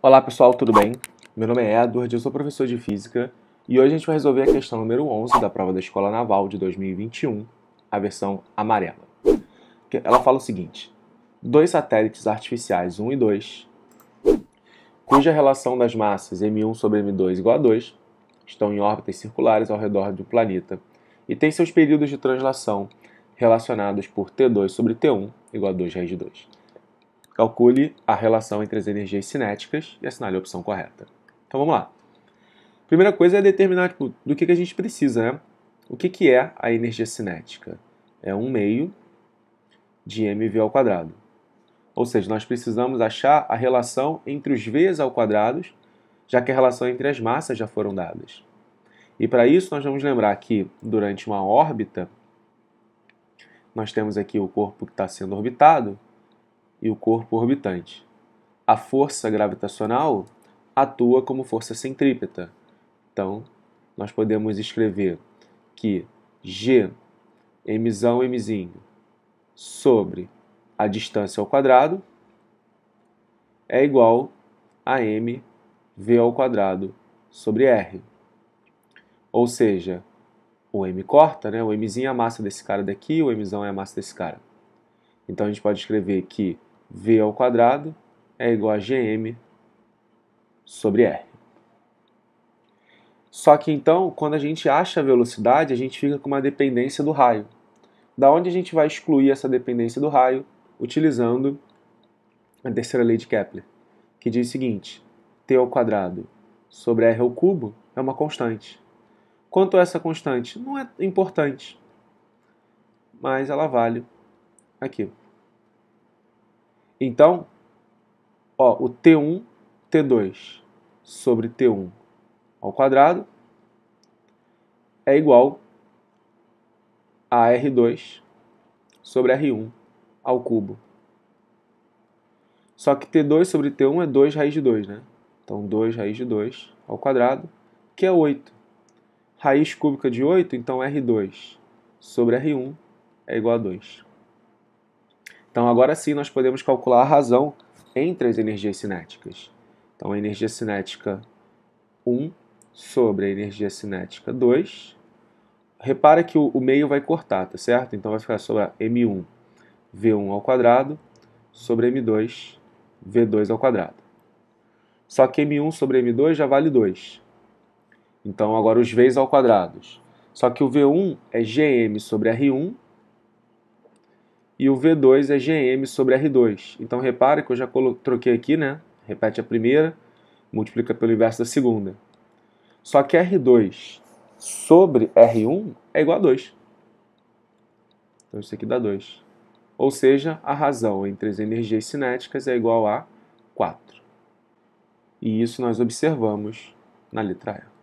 Olá pessoal, tudo bem? Meu nome é Edward, eu sou professor de Física e hoje a gente vai resolver a questão número 11 da prova da Escola Naval de 2021, a versão amarela. Ela fala o seguinte: dois satélites artificiais 1 e 2, cuja relação das massas M1 sobre M2 igual a 2, estão em órbitas circulares ao redor do planeta e têm seus períodos de translação relacionados por T2 sobre T1 igual a 2 raiz de 2. Calcule a relação entre as energias cinéticas e assinale a opção correta. Então vamos lá. Primeira coisa é determinar tipo, do que, que a gente precisa. Né? O que, que é a energia cinética? É um meio de mv ao quadrado. Ou seja, nós precisamos achar a relação entre os v's ao quadrados, já que a relação entre as massas já foram dadas. E para isso nós vamos lembrar que durante uma órbita, nós temos aqui o corpo que está sendo orbitado, e o corpo orbitante. A força gravitacional atua como força centrípeta. Então, nós podemos escrever que G, mzão, mzinho, sobre a distância ao quadrado é igual a m v ao quadrado sobre r. Ou seja, o m corta, né? O mzinho é a massa desse cara daqui, o mzão é a massa desse cara. Então a gente pode escrever que V ao quadrado é igual a GM sobre R. Só que então, quando a gente acha a velocidade, a gente fica com uma dependência do raio. Da onde a gente vai excluir essa dependência do raio? Utilizando a terceira lei de Kepler, que diz o seguinte: t ao quadrado sobre r ao cubo é uma constante. Quanto a essa constante? Não é importante, mas ela vale aqui. Então, ó, o T1, T2 sobre T1 ao quadrado é igual a R2 sobre R1 ao cubo. Só que T2 sobre T1 é 2 raiz de 2, né? Então, 2 raiz de 2 ao quadrado, que é 8. Raiz cúbica de 8, então R2 sobre R1 é igual a 2. Então, agora sim, nós podemos calcular a razão entre as energias cinéticas. Então, a energia cinética 1 sobre a energia cinética 2. Repara que o, meio vai cortar, tá certo? Então, vai ficar sobre M1 V1 ao quadrado sobre M2 V2 ao quadrado. Só que M1 sobre M2 já vale 2. Então, agora os Vs ao quadrado. Só que o V1 é GM sobre R1 e o V2 é GM sobre R2. Então repare que eu já troquei aqui, né? Repete a primeira, multiplica pelo inverso da segunda. Só que R2 sobre R1 é igual a 2. Então isso aqui dá 2. Ou seja, a razão entre as energias cinéticas é igual a 4. E isso nós observamos na letra E.